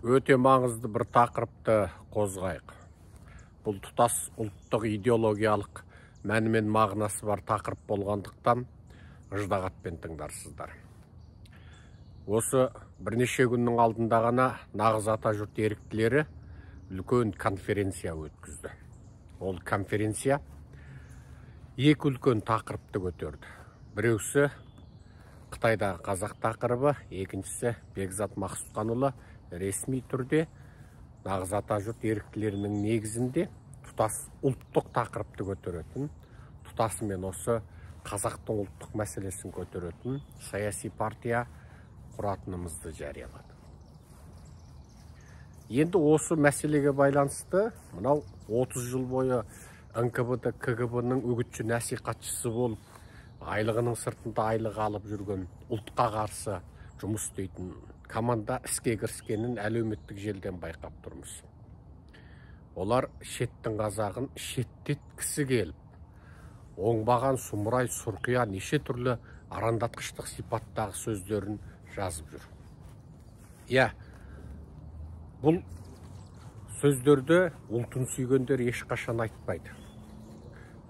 өте маңызды бір тақырыпты қозғайық бұл тұтас ұлттық идеологиялық мәні мен мағынасы бар тақырып болғандықтан ыждағатпен тыңдарсыздар осы бірнеше күннің алдында ғана нағыз атажұрт еріктілері үлкен конференция өткізді ол конференция екі үлкен тақырыпты көтерді біреусі қытайдағы қазақ тақырыбы екіншісі бекзат мақсұтханұлы ресми түрде нағыз жұрт еріктілерінің негізінде тұтас ұлттық тақырыпты көтеретін тұтасымен осы қазақтың ұлттық мәселесін көтеретін саяси партия құратынымызды жариялады енді осы мәселеге байланысты мынау 30 жыл бойы нквд кгб ның үгітші насихатшысы болып айлығының сыртында айлық алып жүрген ұлтқа қарсы жұмыс істейтін команда іске кіріскенін әлеуметтік желден байқап тұрмыз олар шеттің қазағын шеттеткісі келіп оңбаған сұмырай сұрқия неше түрлі арандатқыштық сипаттағы сөздерін жазып жүр иә бұл сөздерді ұлтын сүйгендер ешқашан айтпайды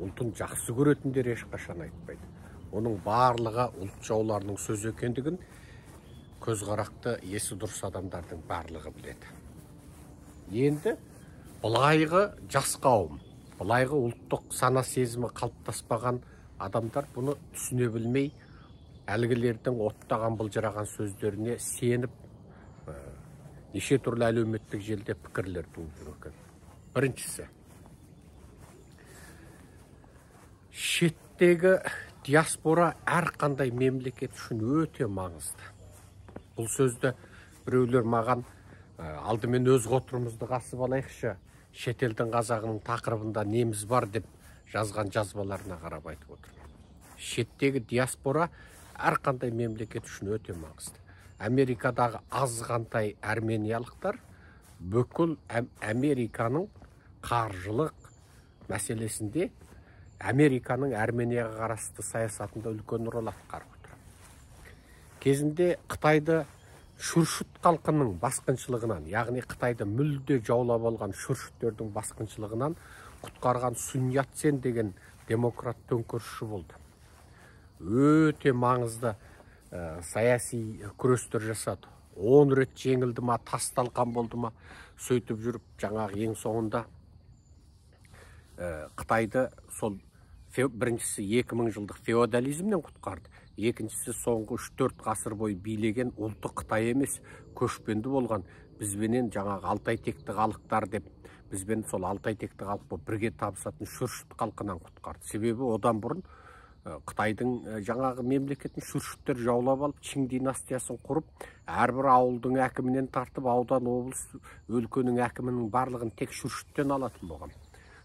ұлтын жақсы көретіндер ешқашан айтпайды оның барлығы ұлт жауларының сөзі екендігін көзқарақты есі дұрыс адамдардың барлығы біледі енді былайғы жас қауым былайғы ұлттық сана сезімі қалыптаспаған адамдар бұны түсіне білмей әлгілердің оттаған былжыраған сөздеріне сеніп ә, неше түрлі әлеуметтік желіде пікірлер туып жүр екен біріншісі шеттегі диаспора әрқандай мемлекет үшін өте маңызды бұл сөзді біреулер маған «Ә, алдымен өз қотырымызды қасып алайықшы шетелдің қазағының тақырыбында неміз бар деп жазған жазбаларына қарап айтып отыр. шеттегі диаспора әрқандай мемлекет үшін өте маңызды америкадағы азғантай армениялықтар бүкіл американың қаржылық мәселесінде американың арменияға қарасты саясатында үлкен рөл атқарып кезінде қытайды шүршіт халқының басқыншылығынан яғни қытайды мүлде жаулап алған шүршіттердің басқыншылығынан құтқарған сун деген демократ төңкерісші болды өте маңызды ә, саяси күрестер жасады он рет жеңілді ма тас талқан болды ма сөйтіп жүріп жаңағы ең соңында э, қытайды сол біріншісі екі жылдық феодализмнен құтқарды екіншісі соңғы үш төрт ғасыр бойы билеген ұлты қытай емес көшпенді болған бізбенен жаңағы алтай текті халықтар деп бізбен сол алтай текті халық болып бірге табысатын шүршіт халқынан құтқарды себебі одан бұрын қытайдың жаңағы мемлекетін шүршіттер жаулап алып чиң династиясын құрып әрбір ауылдың әкімінен тартып аудан облыс өлкенің әкімінің барлығын тек шүршіттен алатын болған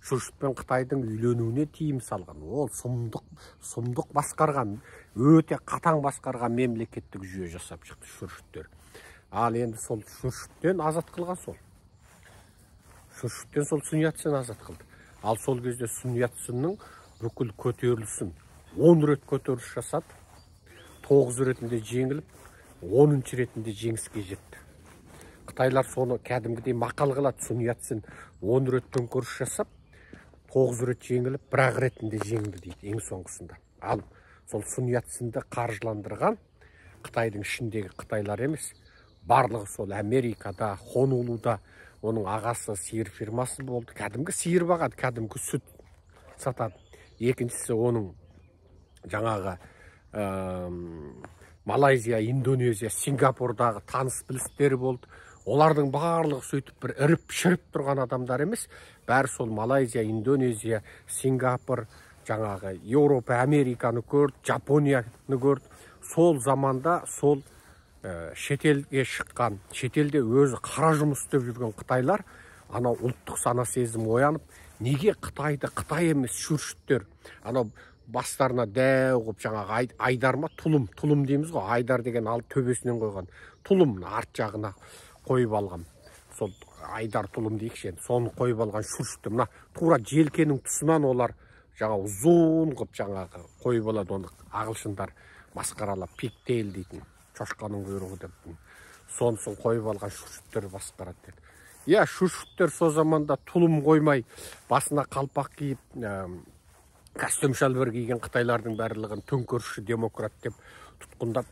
шуршып пен қытайдың үйленуіне тыйым салған ол сұмдық сұмдық басқарған өте қатаң басқарған мемлекеттік жүйе жасап шықты шүршіттер ал енді сол шүршіттен азат қылған сол шүршіттен сол сүниятсын азат қылды ал сол кезде сүниятсынның бүкіл көтерілісін 10 рет көтеріліс жасады тоғыз ретінде жеңіліп оныншы ретінде жеңіске жетті қытайлар соны кәдімгідей мақал қылады суньяцин он рет төңкеріс жасап тоғыз рет жеңіліп бір ақ ретінде жеңді дейді ең соңғысында ал сол сунъят қаржыландырған қытайдың ішіндегі қытайлар емес барлығы сол америкада Хонулуда, оның ағасы сиыр фирмасы болды кәдімгі сиыр бағады кәдімгі сүт сатады екіншісі оның жаңағы ә, малайзия индонезия сингапурдағы таныс білістері болды олардың барлығы сөйтіп бір іріп шіріп тұрған адамдар емес бәрі сол малайзия индонезия сингапур жаңағы еуропа американы көрді жапонияны көрді сол заманда сол э, шетелге шыққан шетелде өзі қара жұмыс істеп жүрген қытайлар анау ұлттық сана сезім оянып неге қытайды қытай емес шүршіттер анау бастарына дәу қылып жаңағы айдарма айдар тұлым тұлым дейміз ғой айдар деген ал төбесінен қойған тұлым арт жағына қойып алған сол айдар тұлым дейікші енді соны қойып алған шүршітті мына тура желкенің тұсынан олар жаңа ұзын қып жаңағы қойып алады оны ағылшындар масқаралап пиктейл дейтін шошқаның құйрығы деп сонысын қойып алған шүршіттер басқарады деді иә шүршіттер сол заманда тұлым қоймай басына қалпақ киіп костюм шалбар киген қытайлардың барлығын төңкерісші демократ деп тұтқындап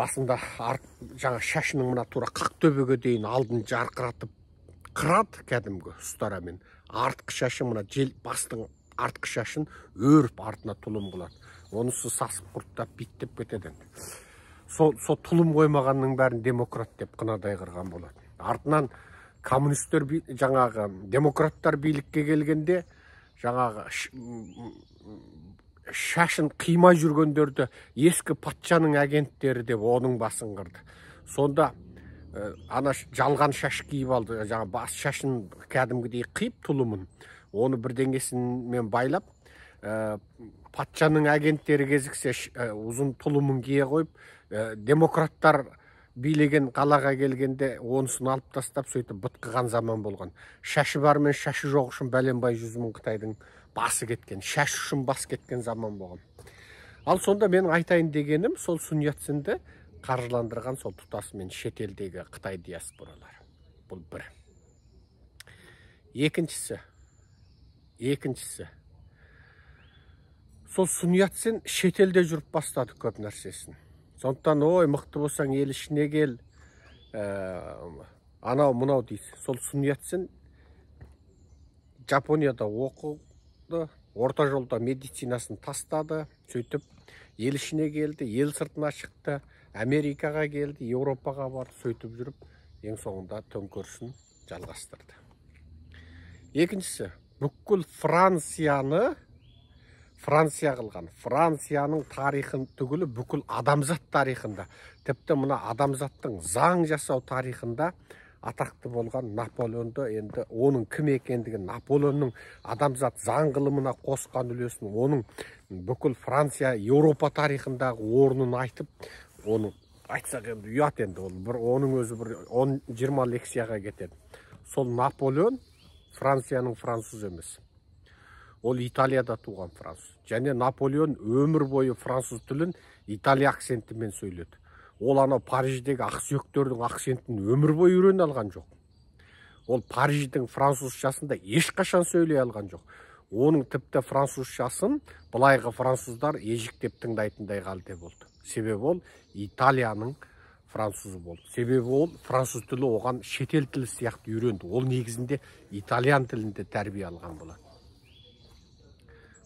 басында арт жаңа шашының мына тура қақ төбеге дейін алдын жарқыратып қырады кәдімгі ұстарамен артқы шашы мына жел бастың артқы шашын өріп артына тұлым қылады онысы сасып құрттап биттеп кетеді енді сол со тұлым қоймағанның бәрін демократ деп қынадай қырған болады артынан коммунистер жаңағы демократтар билікке келгенде жаңағы шашын қимай жүргендерді ескі патшаның агенттері деп оның басын қырды сонда ә, ана жалған шаш киіп алды жаңа бас шашын кәдімгідей қиып тұлымын оны бірдеңесімен байлап ә, патшаның агенттері кезіксе ә, ұзын тұлымын кие қойып демократтар билеген қалаға келгенде онысын алып тастап сөйтіп бытқыған заман болған шашы бар мен шашы жоқ үшін бәленбай жүз мың қытайдың басы кеткен шаш ұшын бас кеткен заман болған ал сонда мен айтайын дегенім сол суньяцинді қаржыландырған сол тұтасымен шетелдегі қытай диаспоралары бұл бір екіншісі екіншісі сол суньяцин шетелде жүріп бастады көп нәрсесін сондықтан ой мықты болсаң ел ішіне кел ә, анау мынау дейді сол суньяцин жапонияда оқу орта жолда медицинасын тастады сөйтіп ел ішіне келді ел сыртына шықты америкаға келді еуропаға барды сөйтіп жүріп ең соңында төңкерісін жалғастырды екіншісі бүкіл францияны франция қылған францияның тарихын түгілі бүкіл адамзат тарихында тіпті мына адамзаттың заң жасау тарихында атақты болған наполеонды енді оның кім екендігін наполеонның адамзат заң ғылымына қосқан үлесін оның бүкіл франция еуропа тарихындағы орнын айтып оны айтсақ енді ұят енді ол бір оның өзі бір он жиырма лекцияға кетеді сол наполеон францияның француз емес ол италияда туған француз және наполеон өмір бойы француз тілін италия акцентімен сөйледі ол анау париждегі ақсүйектердің акцентін өмір бойы үйрене алған жоқ ол париждің французшасында ешқашан сөйлей алған жоқ оның тіпті французшасын былайғы француздар ежіктеп тыңдайтындай халде болды себебі ол италияның французы болды себебі ол француз тілі оған шетел тілі сияқты үйренді ол негізінде итальян тілінде тәрбие алған болады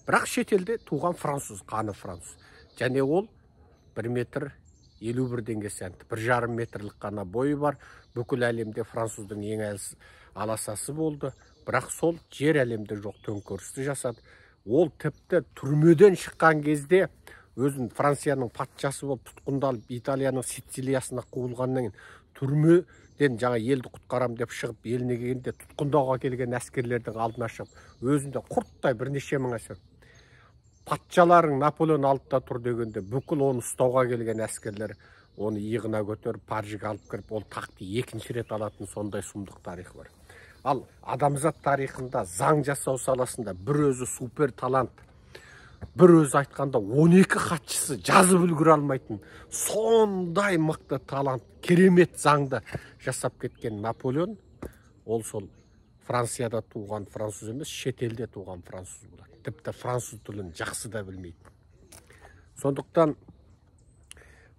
бірақ шетелде туған француз қаны француз және ол бір метр елу бір теңге бір жарым метрлік қана бойы бар бүкіл әлемде француздың ең аласасы болды бірақ сол жер әлемде жоқ төңкерісті жасады ол тіпті түрмеден шыққан кезде өзін францияның патшасы болып тұтқындалып италияның сицилиясына қуылғаннан кейін түрмеден жаңа елді құтқарам деп шығып еліне келгенде тұтқындауға келген әскерлердің алдына шығып өзінде құрттай бірнеше мың әскер патшаларың наполеон алдыда тұр дегенде бүкіл оны ұстауға келген әскерлер оны иығына көтеріп парижге алып кіріп ол тақты екінші рет алатын сондай сұмдық тарихы бар ал адамзат тарихында заң жасау саласында бір өзі супер талант бір өзі айтқанда 12 хатшысы жазып үлгере алмайтын сондай мықты талант керемет заңды жасап кеткен наполеон ол сол францияда туған француз емес шетелде туған француз болады тіпті француз тілін жақсы да білмейді сондықтан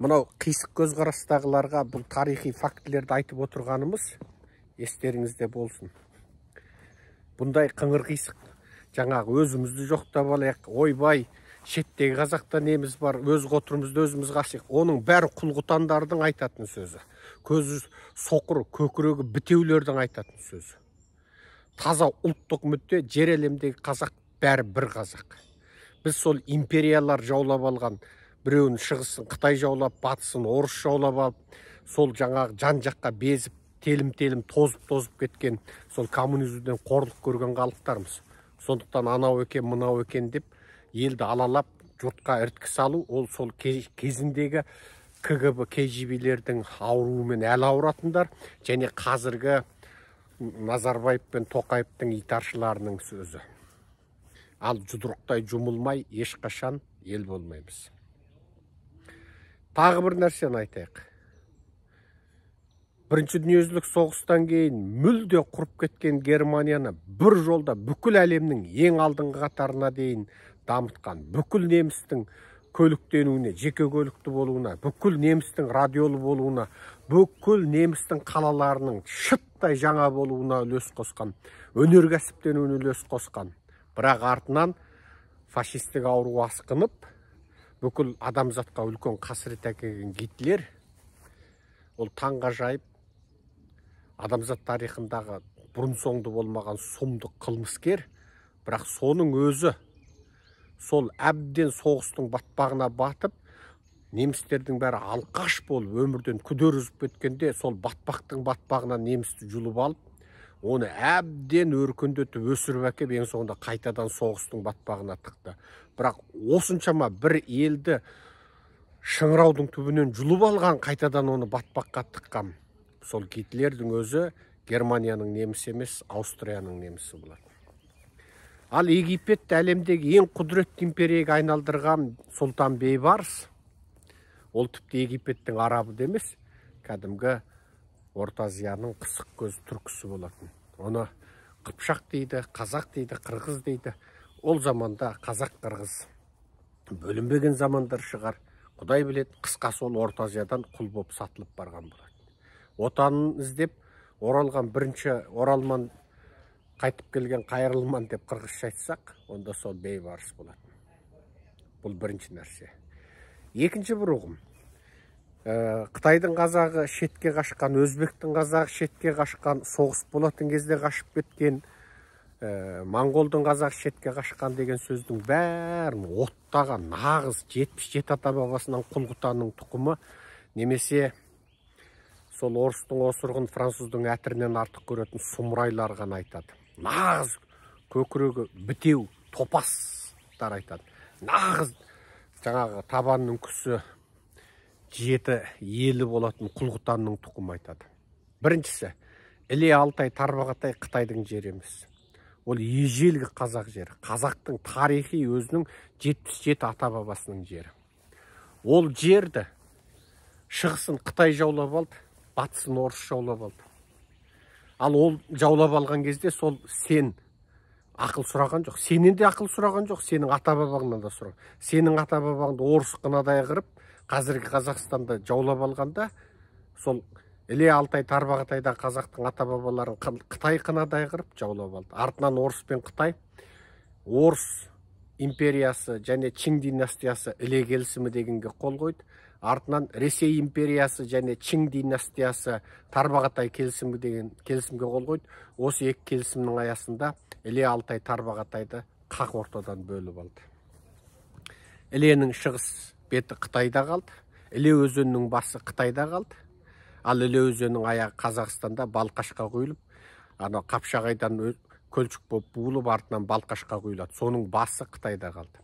мынау қисық көзқарастағыларға бұл тарихи фактілерді айтып отырғанымыз естеріңізде болсын бұндай қыңыр қисық жаңағы өзімізді жоқтап алайық ойбай шеттегі қазақта неміз бар өз қотырымызды өзіміз қашық, оның бәрі құлғұтандардың айтатын сөзі көзі соқыр көкірегі бітеулердің айтатын сөзі таза ұлттық мүдде жер әлемдегі қазақ бәрі бір қазақ біз сол империялар жаулап алған біреуін шығысын қытай жаулап батысын орыс жаулап алып сол жаңағы жан жаққа безіп телім телім тозып тозып кеткен сол коммунизмден қорлық көрген халықтармыз сондықтан анау екен мынау екен деп елді алалап жұртқа іріткі салу ол сол кезіндегі кгб кжбилердің ауруымен әлі ауыратындар және қазіргі назарбаев пен тоқаевтың итаршыларының сөзі ал жұдырықтай жұмылмай ешқашан ел болмаймыз тағы бір нәрсені айтайық бірінші дүниежүзілік соғыстан кейін мүлде құрып кеткен германияны бір жолда бүкіл әлемнің ең алдыңғы қатарына дейін дамытқан бүкіл немістің көліктенуіне жеке көлікті болуына бүкіл немістің радиолы болуына бүкіл немістің қалаларының шыттай жаңа болуына үлес қосқан өнеркәсіптенуіне үлес қосқан бірақ артынан фашистік ауру асқынып бүкіл адамзатқа үлкен қасірет әкелген гитлер ол жайып, адамзат тарихындағы бұрын соңды болмаған сұмдық қылмыскер бірақ соның өзі сол әбден соғыстың батпағына батып немістердің бәрі алқаш болып өмірден күдер үзіп кеткенде сол батпақтың батпағынан немісті жұлып алып оны әбден өркендетіп өсіріп әкеп ең соңында қайтадан соғыстың батпағына тықты бірақ осыншама бір елді шыңыраудың түбінен жұлып алған қайтадан оны батпаққа тыққан сол гитлердің өзі германияның немісі емес аустрияның немісі болатын ал египетті әлемдегі ең құдіретті империяға айналдырған сұлтан бейбарыс ол тіпті египеттің арабы да емес кәдімгі Ортазияның азияның қысық көз түркісі болатын оны қыпшақ дейді қазақ дейді қырғыз дейді ол заманда қазақ қырғыз бөлінбеген замандар шығар құдай білет қысқасы ол орта құл болып сатылып барған болатын отанын іздеп оралған бірінші оралман қайтып келген қайырылман деп қырғызша айтсақ онда сол бейбарыс болатын бұл бірінші нәрсе екінші бір ұғым Э, қытайдың қазағы шетке қашқан өзбектің қазағы шетке қашқан соғыс болатын кезде қашып кеткен ә, моңғолдың қазағы шетке қашқан деген сөздің бәрін оттаған нағыз 77 ата бабасынан құлғытаның тұқымы немесе сол орыстың осырғын француздың әтірінен артық көретін сұмырайлар ғана айтады нағыз көкірегі бітеу топастар айтады нағыз жаңағы табанның күсі жеті елі болатын құлғытанның тұқымы айтады біріншісі іле алтай тарбағатай қытайдың жері емес ол ежелгі қазақ жері қазақтың тарихи өзінің 77 ата бабасының жері ол жерді шығысын қытай жаулап алды батысын орыс жаулап алды ал ол жаулап алған кезде сол сен ақыл сұраған жоқ сенен де ақыл сұраған жоқ сенің ата бабаңнан да сұраған сенің ата бабаңды орыс қынадай қырып қазіргі қазақстанды жаулап алғанда сол іле алтай тарбағатайда қазақтың ата бабаларын қытай қынадай қырып жаулап алды артынан орыс пен қытай орыс империясы және чин династиясы іле келісімі дегенге қол қойды артынан ресей империясы және чин династиясы тарбағатай келісімі деген келісімге қол қойды осы екі келісімнің аясында іле алтай тарбағатайды қақ ортадан бөліп алды іленің шығыс беті қытайда қалды іле өзенінің басы қытайда қалды ал іле өзенінің аяғы қазақстанда балқашқа құйылып анау қапшағайдан көлшік болып буылып артынан балқашқа құйылады соның басы қытайда қалды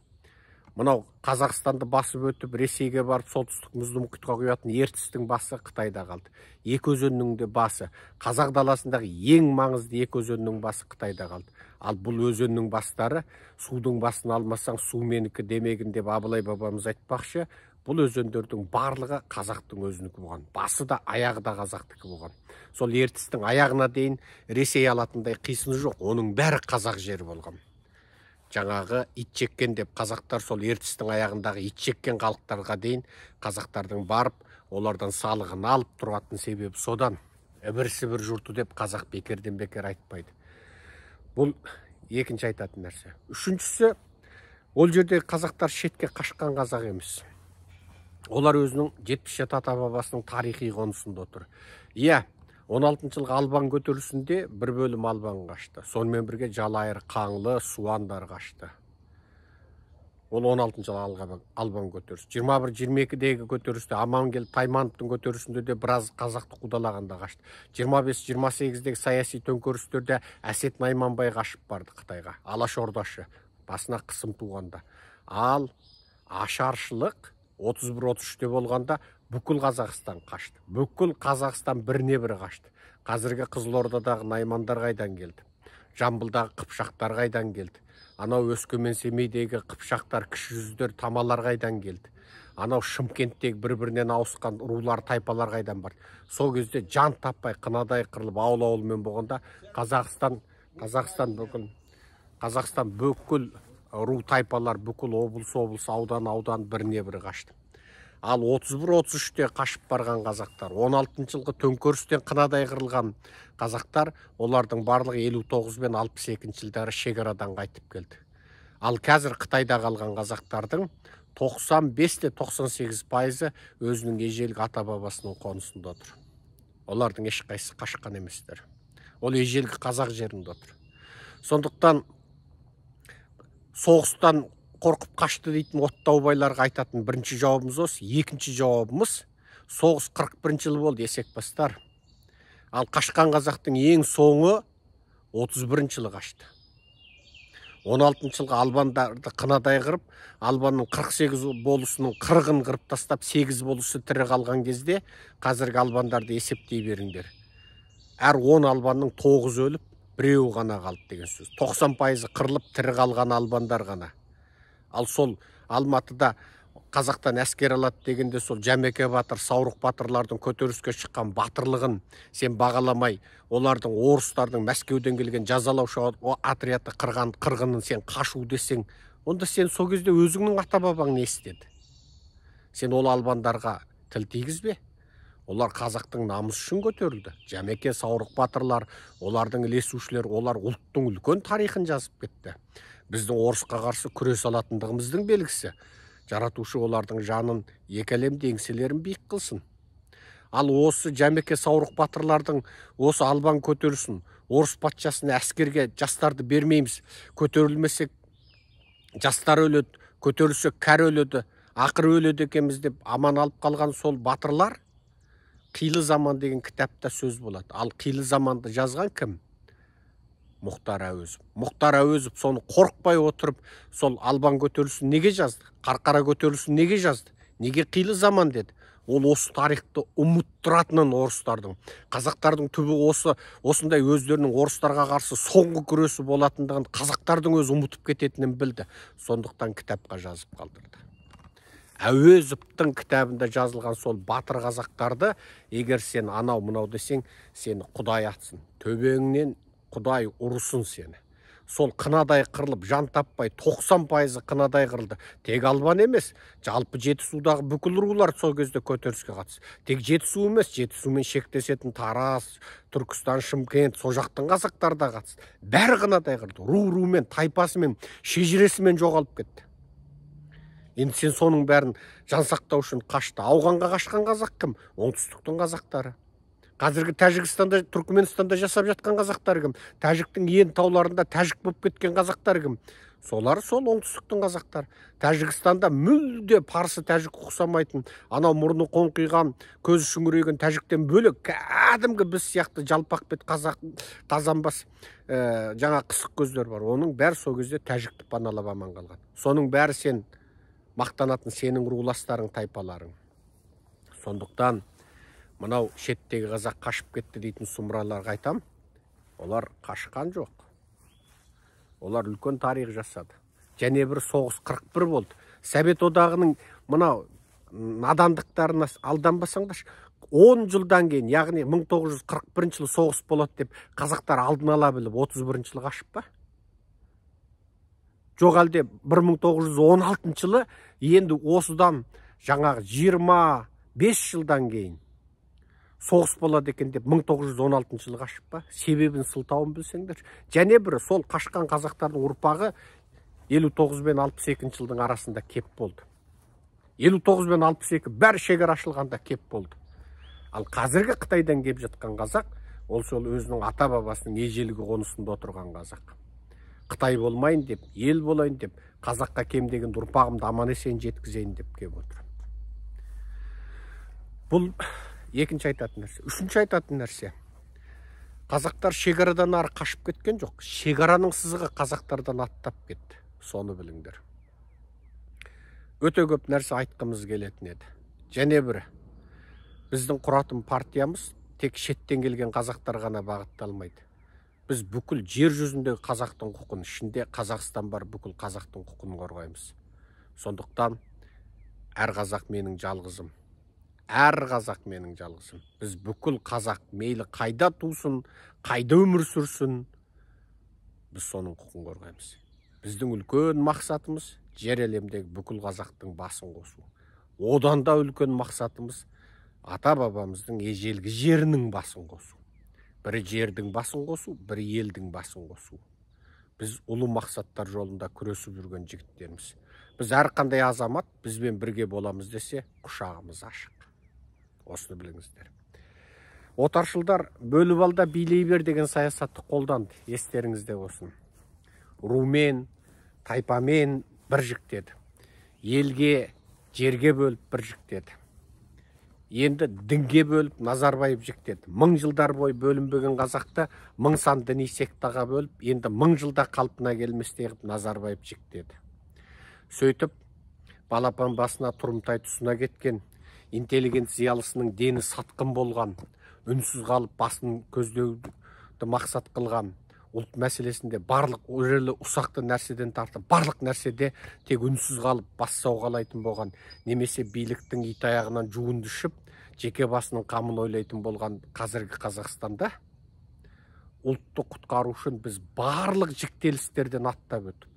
мынау қазақстанды басып өтіп ресейге барып солтүстік мұзды мұхитқа құятын ертістің басы қытайда қалды екі өзеннің де басы қазақ даласындағы ең маңызды екі өзеннің басы қытайда қалды ал бұл өзеннің бастары судың басын алмасаң су менікі демегін деп абылай бабамыз айтпақшы бұл өзендердің барлығы қазақтың өзінікі болған басы да аяғы да қазақтікі болған сол ертістің аяғына дейін ресей алатындай қисыны жоқ оның бәрі қазақ жері болған жаңағы итжеккен деп қазақтар сол ертістің аяғындағы итжеккен халықтарға дейін қазақтардың барып олардан салығын алып тұратын себебі содан ібір сібір жұрты деп қазақ бекерден бекер айтпайды бұл екінші айтатын нәрсе үшіншісі ол жерде қазақтар шетке қашқан қазақ емес олар өзінің жетпіс жеті ата бабасының тарихи қонысында отыр иә 16 алтыншы жылғы албан көтерілісінде бір бөлім албан қашты сонымен бірге жалайыр қаңлы суандар қашты ол 16 жылы алға албан көтерілісі жиырма бір жиырма екідегі көтерілісте амангелді таймановтың көтерілісінде де біраз қазақты қудалағанда қашты жиырма бес жиырма сегіздегі саяси төңкерістерде әсет найманбай қашып барды қытайға алашордашы басына қысым туғанда ал ашаршылық отыз бір отыз үште болғанда бүкіл қазақстан қашты бүкіл қазақстан біріне бірі қашты қазіргі қызылордадағы наймандар қайдан келді жамбылдағы қыпшақтар қайдан келді анау өскемен семейдегі қыпшақтар кіші жүздер тамалар қайдан келді анау шымкенттегі бір бірінен ауысқан рулар тайпалар қайдан бар сол кезде жан таппай қынадай қырылып ауыл ауылмен болғанда қазақстан қазақстан бүкіл қазақстан бүкіл э, ру тайпалар бүкіл облыс облыс аудан аудан біріне бірі қашты ал 31-33-те қашып барған қазақтар 16 жылғы төңкөрістен қынадай қырылған қазақтар олардың барлығы 59 бен 62 жылдары шекарадан қайтып келді ал қазір қытайда қалған қазақтардың 95 98 пайызы өзінің ежелгі ата бабасының қонысында тұр олардың ешқайсысы қашқан еместер ол ежелгі қазақ жерінде отыр сондықтан соғыстан қорқып қашты дейтін оттаубайларға айтатын бірінші жауабымыз осы екінші жауабымыз соғыс 41 жыл болды есекбастар ал қашқан қазақтың ең соңы 31 жылы қашты 16 жылғы албандарды қынадай қырып албанның 48 болысының қырғын қырып тастап 8 болысы тірі қалған кезде қазіргі албандарды есептей беріңдер әр 10 албанның 9 өліп біреуі ғана қалды деген сөз 90 пайызы қырылып тірі қалған албандар ғана ал сол алматыда қазақтан әскер алады дегенде сол жәмеке батыр саурық батырлардың көтеріліске шыққан батырлығын сен бағаламай олардың орыстардың мәскеуден келген жазалаушы отрядты қырған қырғынын сен қашу десең онда сен сол кезде өзіңнің ата бабаң не істеді сен ол албандарға тіл тигізбе олар қазақтың намысы үшін көтерілді жәмеке саурық батырлар олардың ілесушілері олар ұлттың үлкен тарихын жазып кетті біздің орысқа қарсы күрес алатындығымыздың белгісі жаратушы олардың жанын екі әлемде еңселерін биік қылсын ал осы жәмеке саурық батырлардың осы албан көтерісін орыс патшасына әскерге жастарды бермейміз көтерілмесек жастар өледі көтерілсек кәрі өледі ақыры өледі екенбіз деп аман алып қалған сол батырлар қилы заман деген кітапта сөз болады ал қилы заманды жазған кім мұхтар әуезов мұхтар әуезов соны қорықпай отырып сол албан көтерілісін неге жазды қарқара көтерілісін неге жазды неге қилы заман деді ол осы тарихты ұмыттыратынын орыстардың қазақтардың түбі осы осындай өздерінің орыстарға қарсы соңғы күресі болатындығын қазақтардың өзі ұмытып кететінін білді сондықтан кітапқа жазып қалдырды әуезовтың кітабында жазылған сол батыр қазақтарды егер сен анау мынау десең сені құдай атсын төбеңнен құдай ұрысын сені сол қынадай қырылып жан таппай 90 пайызы қынадай қырылды тек албан емес жалпы жетісудағы бүкіл рулар сол кезде көтеріліске қатысты тек жетісу емес жетісумен шектесетін тараз түркістан шымкент сол жақтың қазақтары да қатысты бәрі қынадай қырылды ру румен тайпасымен шежіресімен жоғалып кетті енді сен соның бәрін жансақтау үшін қашты ауғанға қашқан қазақ кім оңтүстіктің қазақтары қазіргі тәжікстанда түркіменстанда жасап жатқан қазақтар кім тәжіктің ен тауларында тәжік болып кеткен қазақтар кім солар сол оңтүстіктің қазақтары тәжікстанда мүлде парсы тәжік ұқсамайтын анау мұрны қоңқиған көзі шүңірейген тәжіктен бөлек кәдімгі біз сияқты жалпақ бет қазақ тазанбас ә, э, жаңа қысық көздер бар оның бәрі сол кезде тәжікті паналап аман қалған соның бәрі сен мақтанатын сенің руластарың тайпаларың сондықтан мынау шеттегі қазақ қашып кетті дейтін сұмыраларға айтам, олар қашқан жоқ олар үлкен тарих жасады және бір соғыс 41 болды совет одағының мынау надандықтарына алданбасаңдаршы 10 жылдан кейін яғни 1941 жылы соғыс болады деп қазақтар алдын ала біліп 31 жылы қашып па жоқ әлде 1916 жылы енді осыдан жаңағы 25 жылдан кейін соғыс болады екен деп 1916 жылы қашып па себебін сылтауын білсеңдер және бір сол қашқан қазақтардың ұрпағы 59 бен екінші жылдың арасында кеп болды 59 бен екі бәрі шекара ашылғанда кеп болды ал қазіргі қытайдан кеп жатқан қазақ ол сол өзінің ата бабасының ежелгі қонысында отырған қазақ қытай болмайын деп ел болайын деп қазаққа кем деген ұрпағымды аман есен жеткізейін деп кеп отыр бұл екінші айтатын нәрсе үшінші айтатын нәрсе қазақтар шекарадан ары қашып кеткен жоқ шекараның сызығы қазақтардан аттап кетті соны біліңдер өте көп нәрсе айтқымыз келетін еді және бір біздің құратын партиямыз тек шеттен келген қазақтар ғана бағытталмайды біз бүкіл жер жүзіндегі қазақтың құқын ішінде қазақстан бар бүкіл қазақтың құқын қорғаймыз сондықтан әр қазақ менің жалғызым әр қазақ менің жалғызым біз бүкіл қазақ мейлі қайда тусын қайда өмір сүрсін біз соның құқын қорғаймыз біздің үлкен мақсатымыз жер әлемдегі бүкіл қазақтың басын қосу одан да үлкен мақсатымыз ата бабамыздың ежелгі жерінің басын қосу Бір жердің басын қосу бір елдің басын қосу біз ұлы мақсаттар жолында күресіп жүрген жігіттерміз біз әрқандай азамат бізбен бірге боламыз десе құшағымыз ашық осыны біліңіздер отаршылдар бөліп ал да билей бер деген саясатты қолданды естеріңізде болсын румен тайпамен бір жіктеді елге жерге бөліп бір жіктеді енді дінге бөліп назарбаев жіктеді мың жылдар бойы бөлінбеген қазақты мың сан діни сектаға бөліп енді мың жылда қалпына келместей қылып назарбаев жіктеді сөйтіп балапан басына тұрымтай тұсына кеткен интеллигенциялысының дені сатқын болған үнсіз қалып басын көздеуді мақсат қылған ұлт мәселесінде барлық өрелі ұсақты нәрседен тартып барлық нәрседе тек үнсіз қалып бас сауғалайтын болған немесе биліктің итаяғынан жуынды ішіп жеке басының қамын ойлайтын болған қазіргі қазақстанда ұлтты құтқару үшін біз барлық жіктелістерден аттап өттік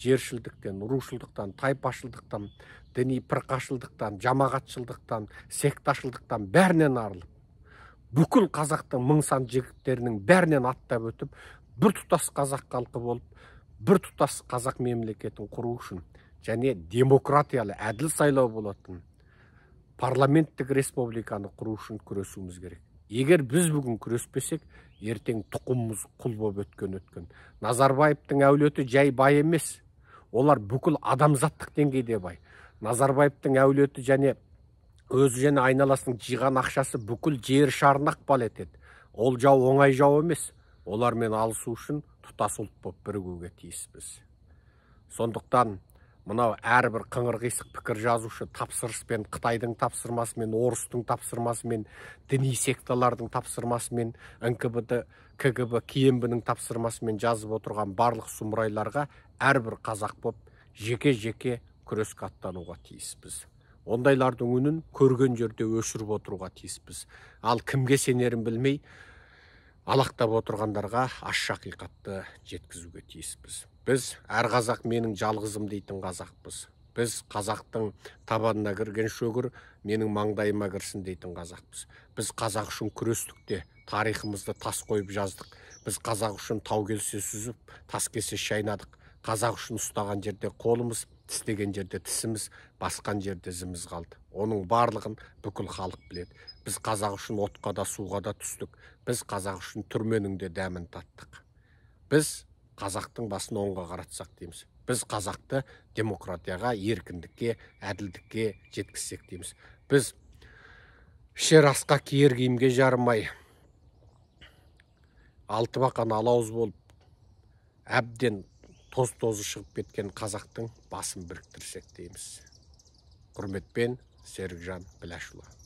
жершілдіктен рушылдықтан тайпашылдықтан діни пірқашылдықтан жамағатшылдықтан секташылдықтан бәрінен арылып бүкіл қазақтың мың сан жігіттерінің бәрінен аттап өтіп бір тұтас қазақ халқы болып бір тұтас қазақ мемлекетін құру үшін және демократиялы әділ сайлау болатын парламенттік республиканы құру үшін күресуіміз керек егер біз бүгін күреспесек ертең тұқымымыз құл болып өткен өткен назарбаевтың әулеті жай бай емес олар бүкіл адамзаттық деңгейде бай назарбаевтың әулеті және өзі және айналасының жиған ақшасы бүкіл жер шарын ықпал етеді ол жау оңай жау емес олармен алысу үшін тұтас ұлт болып бірігуге тиіспіз сондықтан мынау әрбір қыңыр қисық пікір жазушы тапсырыспен қытайдың тапсырмасымен орыстың тапсырмасымен діни секталардың тапсырмасымен нквд кгб кмб тапсырмасымен жазып отырған барлық сұмырайларға әрбір қазақ боп жеке жеке күрес аттануға тиіспіз ондайлардың үнін көрген жерде өшіріп отыруға тиіспіз ал кімге сенерін білмей алақтап отырғандарға ащы ақиқатты жеткізуге тиіспіз біз әр қазақ менің жалғызым дейтін қазақпыз біз қазақтың табанына кірген шөгір менің маңдайыма кірсін дейтін қазақпыз біз қазақ үшін күрестік те тарихымызды тас қойып жаздық біз қазақ үшін тау келсе сүзіп тас келсе шайнадық қазақ үшін ұстаған жерде қолымыз тістеген жерде тісіміз басқан жерде ізіміз қалды оның барлығын бүкіл халық біледі біз қазақ үшін отқа да суға да түстік біз қазақ үшін түрменің де дәмін таттық біз қазақтың басын оңға қаратсақ дейміз біз қазақты демократияға еркіндікке әділдікке жеткізсек дейміз біз ішер асқа киер киімге жарымай бақан алауыз болып әбден тоз тозы шығып кеткен қазақтың басын біріктірсек дейміз құрметпен серікжан біләшұлы